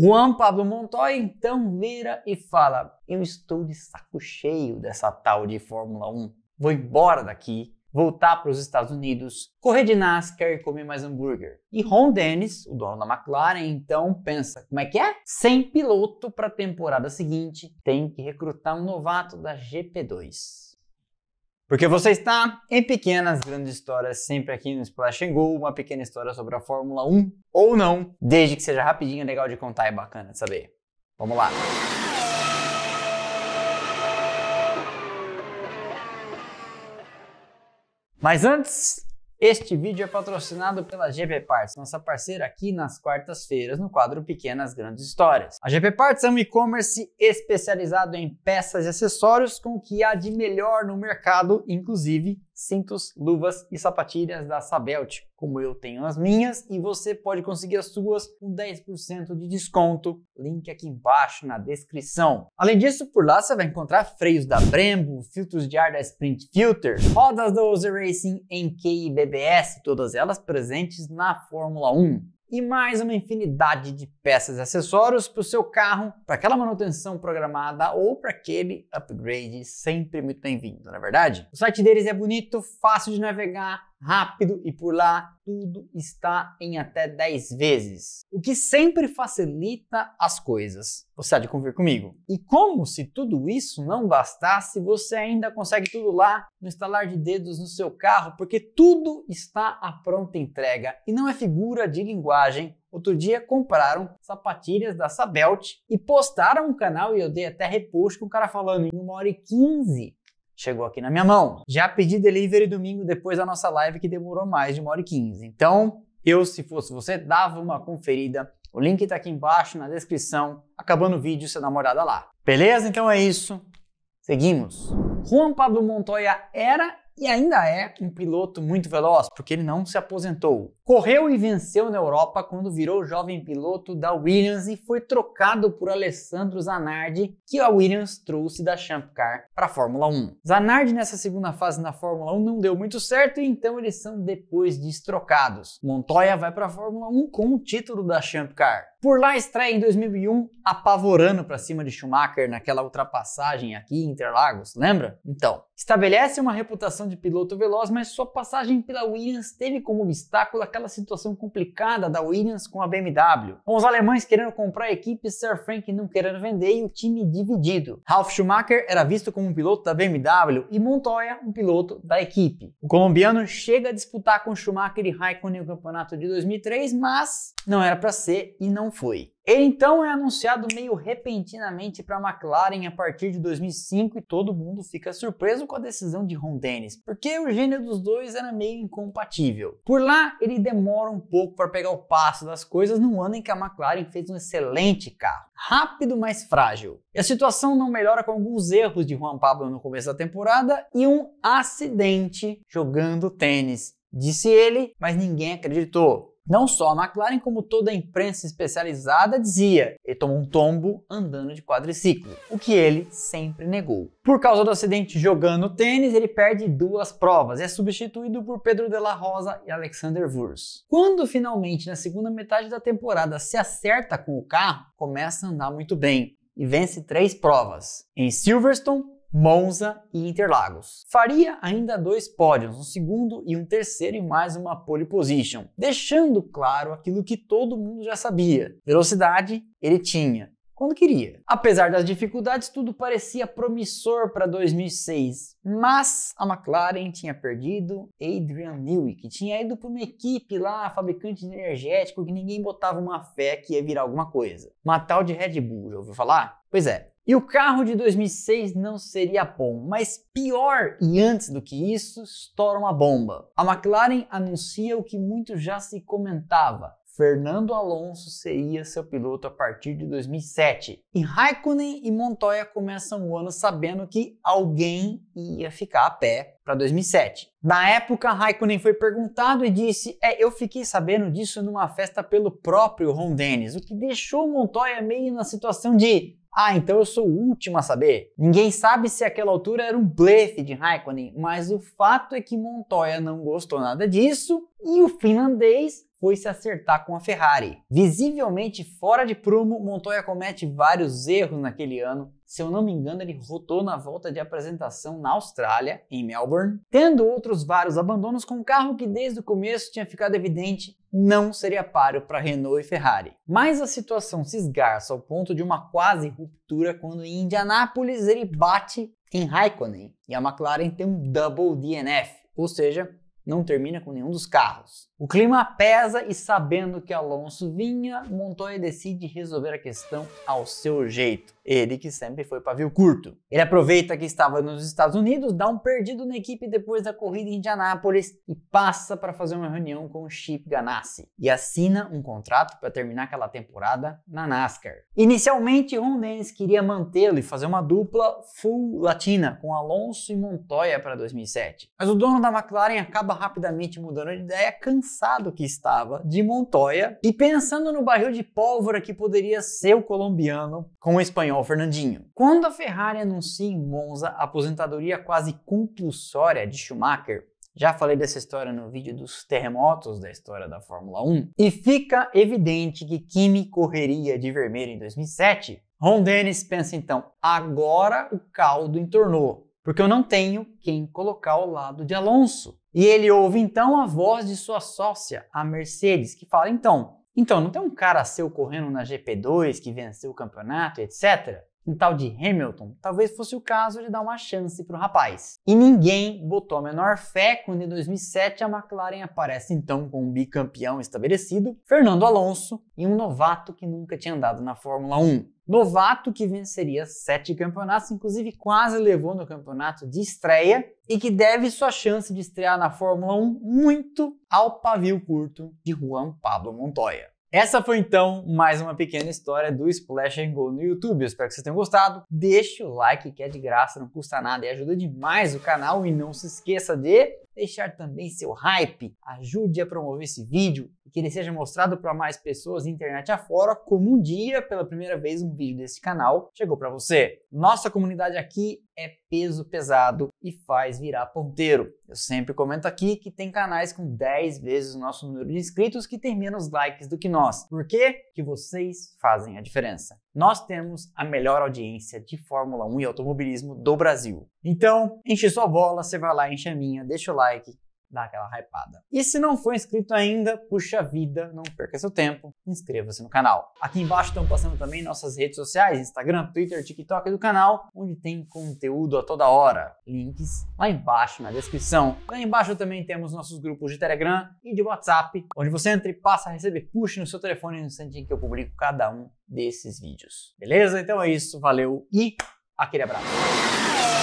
Juan Pablo Montoya então vira e fala: Eu estou de saco cheio dessa tal de Fórmula 1. Vou embora daqui, voltar para os Estados Unidos, correr de NASCAR e comer mais hambúrguer. E Ron Dennis, o dono da McLaren, então pensa: Como é que é? Sem piloto para a temporada seguinte, tem que recrutar um novato da GP2. Porque você está em pequenas grandes histórias, sempre aqui no Splash and Go, uma pequena história sobre a Fórmula 1 ou não, desde que seja rapidinho, legal de contar e bacana de saber. Vamos lá! Mas antes, este vídeo é patrocinado pela GP Parts, nossa parceira aqui nas quartas-feiras no quadro Pequenas Grandes Histórias. A GP Parts é um e-commerce especializado em peças e acessórios com o que há de melhor no mercado, inclusive cintos, luvas e sapatilhas da Sabelt, como eu tenho as minhas e você pode conseguir as suas com 10% de desconto. Link aqui embaixo na descrição. Além disso, por lá você vai encontrar freios da Brembo, filtros de ar da Sprint Filter, rodas da Ozer Racing, NK e BBS, todas elas presentes na Fórmula 1 e mais uma infinidade de peças e acessórios para o seu carro, para aquela manutenção programada ou para aquele upgrade sempre muito bem-vindo, não é verdade? O site deles é bonito, fácil de navegar, rápido e por lá tudo está em até 10 vezes, o que sempre facilita as coisas. Você há de convir comigo. E como se tudo isso não bastasse, você ainda consegue tudo lá no estalar de dedos no seu carro, porque tudo está à pronta entrega e não é figura de linguagem. Outro dia compraram sapatilhas da Sabelt e postaram um canal e eu dei até repost com o cara falando em 1 hora e 15 chegou aqui na minha mão. Já pedi delivery domingo depois da nossa live que demorou mais de uma hora e quinze. Então, eu, se fosse você, dava uma conferida. O link tá aqui embaixo na descrição. Acabando o vídeo, você dá uma olhada lá. Beleza? Então é isso. Seguimos. Juan Pablo Montoya era e ainda é um piloto muito veloz, porque ele não se aposentou. Correu e venceu na Europa quando virou jovem piloto da Williams e foi trocado por Alessandro Zanardi, que a Williams trouxe da Champ Car para a Fórmula 1. Zanardi nessa segunda fase na Fórmula 1 não deu muito certo, e então eles são depois destrocados. Montoya vai para a Fórmula 1 com o título da Champ Car. Por lá estreia em 2001, apavorando para cima de Schumacher naquela ultrapassagem aqui em Interlagos, lembra? Então, estabelece uma reputação de piloto veloz, mas sua passagem pela Williams teve como obstáculo a aquela situação complicada da Williams com a BMW, com os alemães querendo comprar a equipe, Sir Frank não querendo vender e o time dividido. Ralf Schumacher era visto como um piloto da BMW e Montoya um piloto da equipe. O colombiano chega a disputar com Schumacher e Raikkonen o campeonato de 2003, mas não era para ser e não foi. Ele então é anunciado meio repentinamente para a McLaren a partir de 2005 e todo mundo fica surpreso com a decisão de Ron Dennis, porque o gênio dos dois era meio incompatível. Por lá, ele demora um pouco para pegar o passo das coisas num ano em que a McLaren fez um excelente carro, rápido mas frágil. E a situação não melhora com alguns erros de Juan Pablo no começo da temporada e um acidente jogando tênis. Disse ele, mas ninguém acreditou. Não só a McLaren, como toda a imprensa especializada dizia, ele tomou um tombo andando de quadriciclo, o que ele sempre negou. Por causa do acidente jogando tênis, ele perde duas provas e é substituído por Pedro de la Rosa e Alexander Wurz. Quando finalmente, na segunda metade da temporada, se acerta com o carro, começa a andar muito bem e vence três provas: em Silverstone, Monza e Interlagos. Faria ainda dois pódios, um segundo e um terceiro e mais uma pole position, deixando claro aquilo que todo mundo já sabia. Velocidade ele tinha, quando queria. Apesar das dificuldades, tudo parecia promissor para 2006, mas a McLaren tinha perdido Adrian Newey, que tinha ido para uma equipe lá, fabricante de energético, que ninguém botava uma fé que ia virar alguma coisa. Uma tal de Red Bull, já ouviu falar? Pois é, e o carro de 2006 não seria bom, mas pior e antes do que isso, estoura uma bomba. A McLaren anuncia o que muito já se comentava: Fernando Alonso seria seu piloto a partir de 2007. E Raikkonen e Montoya começam o ano sabendo que alguém ia ficar a pé para 2007. Na época, Raikkonen foi perguntado e disse: "É, eu fiquei sabendo disso numa festa pelo próprio Ron Dennis", o que deixou Montoya meio na situação de ah, então eu sou o último a saber? Ninguém sabe se aquela altura era um blefe de Raikkonen, mas o fato é que Montoya não gostou nada disso e o finlandês foi se acertar com a Ferrari. Visivelmente fora de prumo, Montoya comete vários erros naquele ano. Se eu não me engano, ele rotou na volta de apresentação na Austrália, em Melbourne, tendo outros vários abandonos com um carro que desde o começo tinha ficado evidente não seria páreo para Renault e Ferrari. Mas a situação se esgarça ao ponto de uma quase ruptura quando em Indianápolis ele bate em Raikkonen e a McLaren tem um double DNF, ou seja, não termina com nenhum dos carros. O clima pesa e sabendo que Alonso vinha, Montoya decide resolver a questão ao seu jeito. Ele que sempre foi pavio curto. Ele aproveita que estava nos Estados Unidos, dá um perdido na equipe depois da corrida em Indianápolis e passa para fazer uma reunião com o Chip Ganassi e assina um contrato para terminar aquela temporada na NASCAR. Inicialmente, Ron Dennis queria mantê-lo e fazer uma dupla full latina com Alonso e Montoya para 2007. Mas o dono da McLaren acaba rapidamente mudando de ideia, cansado cansado que estava de Montoya e pensando no barril de pólvora que poderia ser o colombiano com o espanhol Fernandinho. Quando a Ferrari anuncia em Monza a aposentadoria quase compulsória de Schumacher, já falei dessa história no vídeo dos terremotos da história da Fórmula 1. E fica evidente que Kimi correria de vermelho em 2007. Ron Dennis pensa então, agora o caldo entornou, porque eu não tenho quem colocar ao lado de Alonso. E ele ouve então a voz de sua sócia, a Mercedes, que fala: então, então, não tem um cara seu correndo na GP2 que venceu o campeonato, etc? um tal de Hamilton, talvez fosse o caso de dar uma chance para o rapaz. E ninguém botou a menor fé quando em 2007 a McLaren aparece então com um bicampeão estabelecido, Fernando Alonso e um novato que nunca tinha andado na Fórmula 1. Novato que venceria sete campeonatos, inclusive quase levou no campeonato de estreia, e que deve sua chance de estrear na Fórmula 1 muito ao pavio curto de Juan Pablo Montoya. Essa foi então mais uma pequena história do Splash and Go no YouTube. Eu espero que vocês tenham gostado. Deixe o like que é de graça, não custa nada e ajuda demais o canal. E não se esqueça de deixar também seu hype. Ajude a promover esse vídeo e que ele seja mostrado para mais pessoas internet afora, como um dia, pela primeira vez, um vídeo desse canal chegou para você. Nossa comunidade aqui é peso pesado e faz virar ponteiro. Eu sempre comento aqui que tem canais com 10 vezes o nosso número de inscritos que tem menos likes do que nós. Por quê? Que vocês fazem a diferença nós temos a melhor audiência de Fórmula 1 e automobilismo do Brasil. Então, enche sua bola, você vai lá, enche a minha, deixa o like, dá aquela hypada. E se não for inscrito ainda, puxa vida, não perca seu tempo, inscreva-se no canal. Aqui embaixo estão passando também nossas redes sociais, Instagram, Twitter, TikTok do canal, onde tem conteúdo a toda hora. Links lá embaixo na descrição. Lá embaixo também temos nossos grupos de Telegram e de WhatsApp, onde você entra e passa a receber push no seu telefone no instante em que eu publico cada um desses vídeos. Beleza? Então é isso, valeu e aquele abraço.